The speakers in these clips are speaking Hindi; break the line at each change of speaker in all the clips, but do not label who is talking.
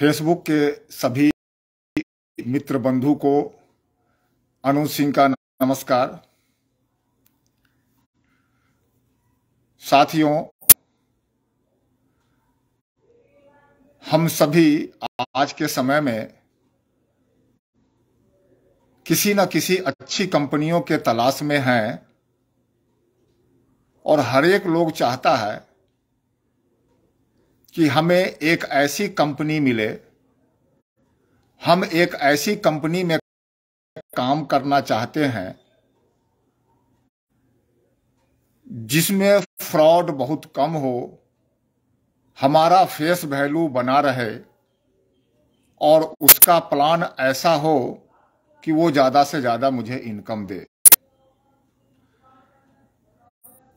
फेसबुक के सभी मित्र बंधु को अनु सिंह का नमस्कार साथियों हम सभी आज के समय में किसी न किसी अच्छी कंपनियों के तलाश में हैं और हर एक लोग चाहता है कि हमें एक ऐसी कंपनी मिले हम एक ऐसी कंपनी में काम करना चाहते हैं जिसमें फ्रॉड बहुत कम हो हमारा फेस वैल्यू बना रहे और उसका प्लान ऐसा हो कि वो ज़्यादा से ज़्यादा मुझे इनकम दे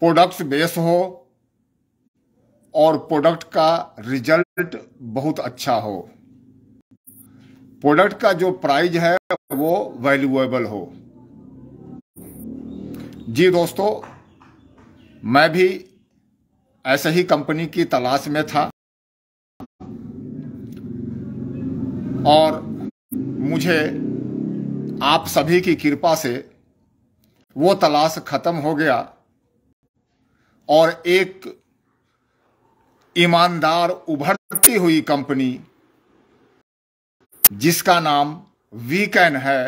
प्रोडक्ट्स बेस हो और प्रोडक्ट का रिजल्ट बहुत अच्छा हो प्रोडक्ट का जो प्राइस है वो वैल्यूएबल हो जी दोस्तों मैं भी ऐसे ही कंपनी की तलाश में था और मुझे आप सभी की कृपा से वो तलाश खत्म हो गया और एक ईमानदार उभरती हुई कंपनी जिसका नाम वीकैन है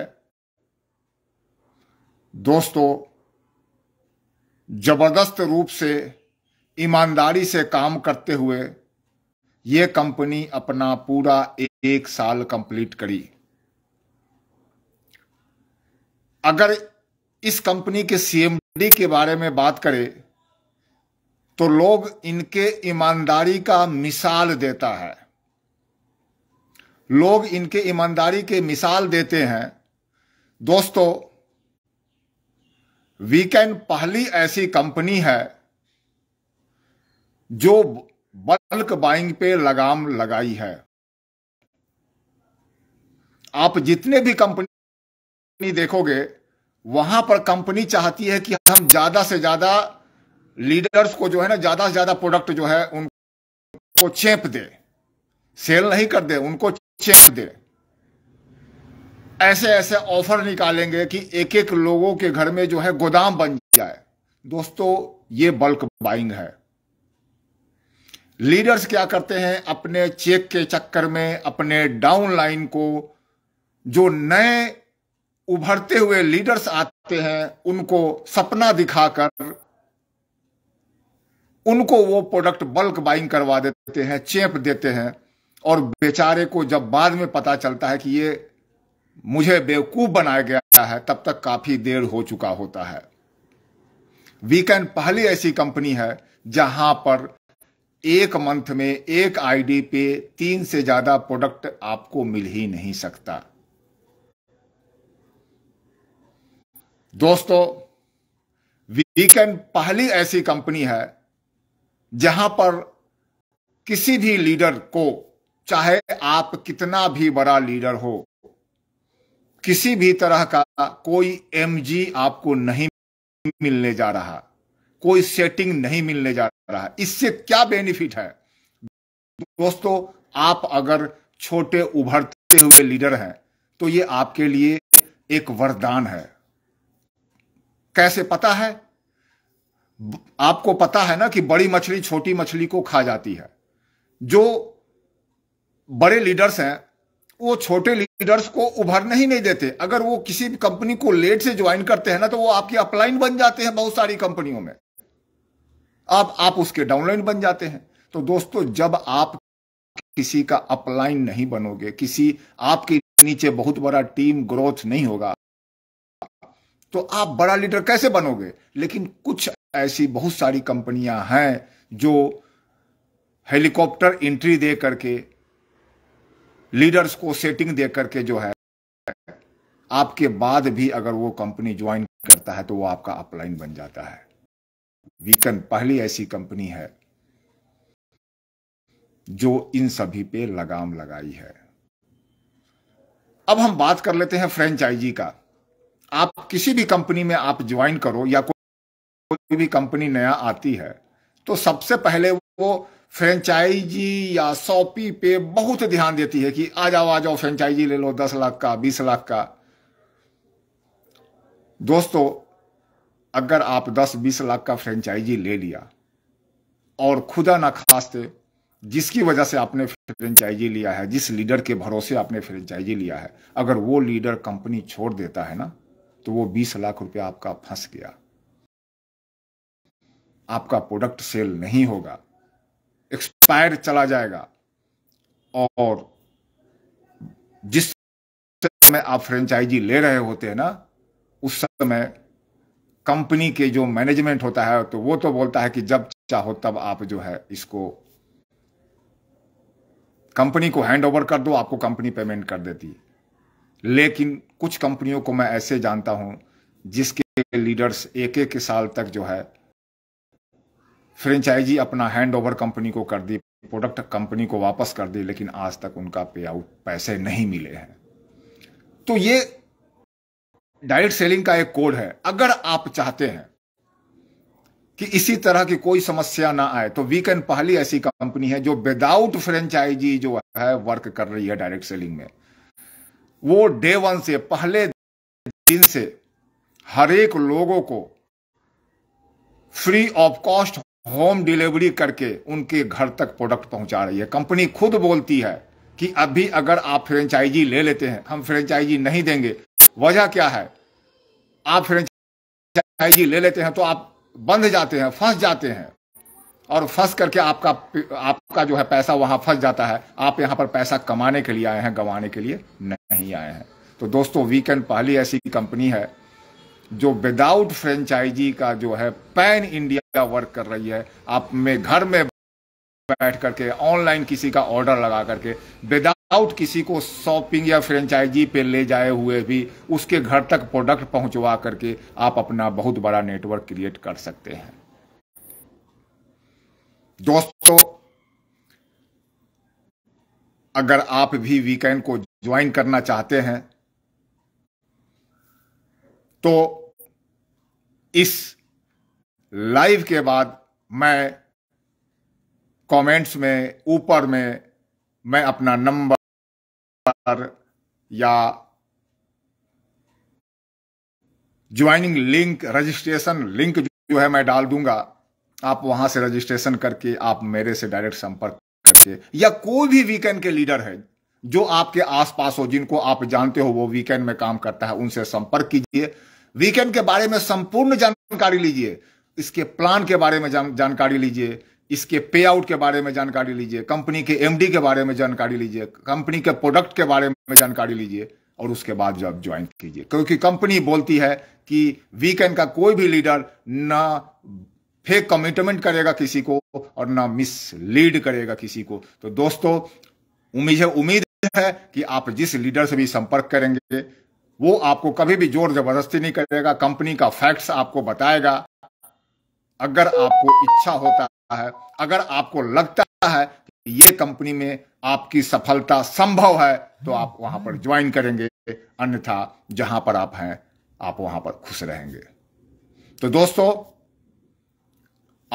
दोस्तों जबरदस्त रूप से ईमानदारी से काम करते हुए ये कंपनी अपना पूरा एक साल कंप्लीट करी अगर इस कंपनी के सीएमडी के बारे में बात करें तो लोग इनके ईमानदारी का मिसाल देता है लोग इनके ईमानदारी के मिसाल देते हैं दोस्तों वीकेंड पहली ऐसी कंपनी है जो बल्क बाइंग पे लगाम लगाई है आप जितने भी कंपनी देखोगे वहां पर कंपनी चाहती है कि हम ज्यादा से ज्यादा लीडर्स को जो है ना ज्यादा से ज्यादा प्रोडक्ट जो है उनको चेप दे सेल नहीं कर दे उनको चेप दे ऐसे ऐसे ऑफर निकालेंगे कि एक एक लोगों के घर में जो है गोदाम बन जाए दोस्तों ये बल्क बाइंग है लीडर्स क्या करते हैं अपने चेक के चक्कर में अपने डाउनलाइन को जो नए उभरते हुए लीडर्स आते हैं उनको सपना दिखाकर उनको वो प्रोडक्ट बल्क बाइंग करवा देते हैं चेप देते हैं और बेचारे को जब बाद में पता चलता है कि ये मुझे बेवकूफ बनाया गया है तब तक काफी देर हो चुका होता है वीकेंड पहली ऐसी कंपनी है जहां पर एक मंथ में एक आईडी पे तीन से ज्यादा प्रोडक्ट आपको मिल ही नहीं सकता दोस्तों वीकेंड पहली ऐसी कंपनी है जहां पर किसी भी लीडर को चाहे आप कितना भी बड़ा लीडर हो किसी भी तरह का कोई एमजी आपको नहीं मिलने जा रहा कोई सेटिंग नहीं मिलने जा रहा इससे क्या बेनिफिट है दोस्तों आप अगर छोटे उभरते हुए लीडर हैं तो ये आपके लिए एक वरदान है कैसे पता है आपको पता है ना कि बड़ी मछली छोटी मछली को खा जाती है जो बड़े लीडर्स हैं वो छोटे लीडर्स को उभरने ही नहीं देते अगर वो किसी भी कंपनी को लेट से ज्वाइन करते हैं ना तो वो आपकी अपलाइन बन जाते हैं बहुत सारी कंपनियों में आप आप उसके डाउनलाइन बन जाते हैं तो दोस्तों जब आप किसी का अपलाइन नहीं बनोगे किसी आपके नीचे बहुत बड़ा टीम ग्रोथ नहीं होगा तो आप बड़ा लीडर कैसे बनोगे लेकिन कुछ ऐसी बहुत सारी कंपनियां हैं जो हेलीकॉप्टर एंट्री दे करके लीडर्स को सेटिंग दे करके जो है आपके बाद भी अगर वो कंपनी ज्वाइन करता है तो वो आपका अपलाइन बन जाता है वीकन पहली ऐसी कंपनी है जो इन सभी पे लगाम लगाई है अब हम बात कर लेते हैं फ्रेंचाइजी का आप किसी भी कंपनी में आप ज्वाइन करो या कोई कोई भी कंपनी नया आती है तो सबसे पहले वो फ्रेंचाइजी या सॉपी पे बहुत ध्यान देती है कि आ जाओ आ जाओ फ्रेंचाइजी ले लो दस लाख का बीस लाख का दोस्तों अगर आप दस बीस लाख का फ्रेंचाइजी ले लिया और खुदा ना खास्ते जिसकी वजह से आपने फ्रेंचाइजी लिया है जिस लीडर के भरोसे आपने फ्रेंचाइजी लिया है अगर वो लीडर कंपनी छोड़ देता है ना तो वो बीस लाख रुपया आपका फंस गया आपका प्रोडक्ट सेल नहीं होगा एक्सपायर चला जाएगा और जिस समय आप फ्रेंचाइजी ले रहे होते हैं ना उस समय कंपनी के जो मैनेजमेंट होता है तो वो तो बोलता है कि जब चाहो तब आप जो है इसको कंपनी को हैंड ओवर कर दो आपको कंपनी पेमेंट कर देती है लेकिन कुछ कंपनियों को मैं ऐसे जानता हूं जिसके लीडर्स एक एक साल तक जो है फ्रेंचाइजी अपना हैंड ओवर कंपनी को कर दी प्रोडक्ट कंपनी को वापस कर दी लेकिन आज तक उनका पे आउट पैसे नहीं मिले हैं तो ये डायरेक्ट सेलिंग का एक कोड है अगर आप चाहते हैं कि इसी तरह की कोई समस्या ना आए तो वीकेंड पहली ऐसी कंपनी है जो विदाउट फ्रेंचाइजी जो है वर्क कर रही है डायरेक्ट सेलिंग में वो डे वन से पहले दिन से हर एक लोगों को free of cost home delivery करके उनके घर तक प्रोडक्ट पहुंचा रही है कंपनी खुद बोलती है कि अभी अगर आप फ्रेंचाइजी ले लेते हैं हम फ्रेंचाइजी नहीं देंगे वजह क्या है आप फ्रेंचाइजी ले लेते हैं तो आप बंद जाते हैं फंस जाते हैं और फंस करके आपका आपका जो है पैसा वहां फंस जाता है आप यहाँ पर पैसा कमाने के लिए आए हैं गंवाने के लिए नहीं आए हैं तो दोस्तों वीकेंड पहली ऐसी कंपनी है जो विदाउट फ्रेंचाइजी का जो है पैन इंडिया वर्क कर रही है आप में घर में बैठ करके ऑनलाइन किसी का ऑर्डर लगा करके विदाउट किसी को शॉपिंग या फ्रेंचाइजी पे ले जाए हुए भी उसके घर तक प्रोडक्ट पहुंचवा करके आप अपना बहुत बड़ा नेटवर्क क्रिएट कर सकते हैं दोस्तों अगर आप भी वीकेंड को ज्वाइन करना चाहते हैं तो इस लाइव के बाद मैं कमेंट्स में ऊपर में मैं अपना नंबर या ज्वाइनिंग लिंक रजिस्ट्रेशन लिंक जो है मैं डाल दूंगा आप वहां से रजिस्ट्रेशन करके आप मेरे से डायरेक्ट संपर्क करके या कोई भी वीकेंड के लीडर है जो आपके आसपास हो जिनको आप जानते हो वो वीकेंड में काम करता है उनसे संपर्क कीजिए वीकेंड के बारे में संपूर्ण जानकारी लीजिए इसके प्लान के बारे में जानकारी लीजिए इसके पे आउट के बारे में जानकारी लीजिए कंपनी के एमडी के बारे में जानकारी लीजिए कंपनी के प्रोडक्ट के बारे में जानकारी लीजिए और उसके बाद जो आप ज्वाइन कीजिए क्योंकि कंपनी बोलती है कि वीकेंड का कोई भी लीडर ना फेक कमिटमेंट करेगा किसी को और ना मिसलीड करेगा किसी को तो दोस्तों है उम्मीद है कि आप जिस लीडर से भी संपर्क करेंगे वो आपको कभी भी जोर जबरदस्ती नहीं करेगा कंपनी का फैक्ट्स आपको बताएगा अगर आपको इच्छा होता है अगर आपको लगता है कि ये कंपनी में आपकी सफलता संभव है तो आप वहां पर ज्वाइन करेंगे अन्यथा जहां पर आप हैं आप वहां पर खुश रहेंगे तो दोस्तों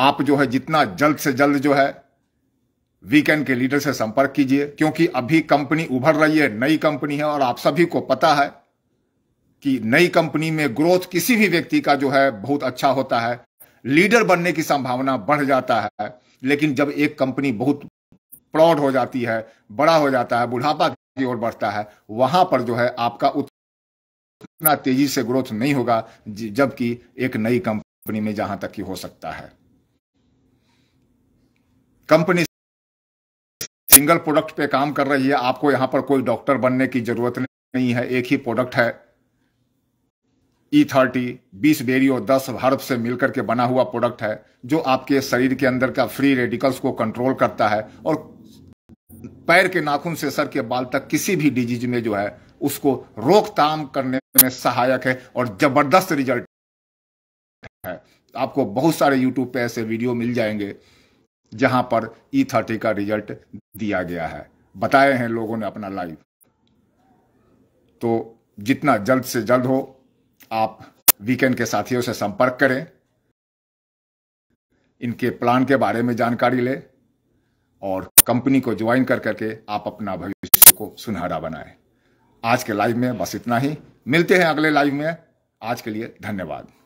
आप जो है जितना जल्द से जल्द जो है वीकेंड के लीडर से संपर्क कीजिए क्योंकि अभी कंपनी उभर रही है नई कंपनी है और आप सभी को पता है कि नई कंपनी में ग्रोथ किसी भी व्यक्ति का जो है बहुत अच्छा होता है लीडर बनने की संभावना बढ़ जाता है लेकिन जब एक कंपनी बहुत प्रौढ़ हो जाती है बड़ा हो जाता है बुढ़ापा की ओर बढ़ता है वहां पर जो है आपका उतना तेजी से ग्रोथ नहीं होगा जबकि एक नई कंपनी में जहां तक कि हो सकता है कंपनी सिंगल प्रोडक्ट पे काम कर रही है आपको यहां पर कोई डॉक्टर बनने की जरूरत नहीं है एक ही प्रोडक्ट है ई e थर्टी बीस बेरी और दस हर्ब से मिलकर के बना हुआ प्रोडक्ट है जो आपके शरीर के अंदर का फ्री रेडिकल्स को कंट्रोल करता है और पैर के नाखून से सर के बाल तक किसी भी डिजीज में जो है उसको रोकथाम करने में सहायक है और जबरदस्त रिजल्ट है आपको बहुत सारे यूट्यूब पे ऐसे वीडियो मिल जाएंगे जहां पर ई e थर्टी का रिजल्ट दिया गया है बताए हैं लोगों ने अपना लाइव तो जितना जल्द से जल्द हो आप वीकेंड के साथियों से संपर्क करें इनके प्लान के बारे में जानकारी लें और कंपनी को ज्वाइन कर करके आप अपना भविष्य को सुनहरा बनाएं आज के लाइव में बस इतना ही मिलते हैं अगले लाइव में आज के लिए धन्यवाद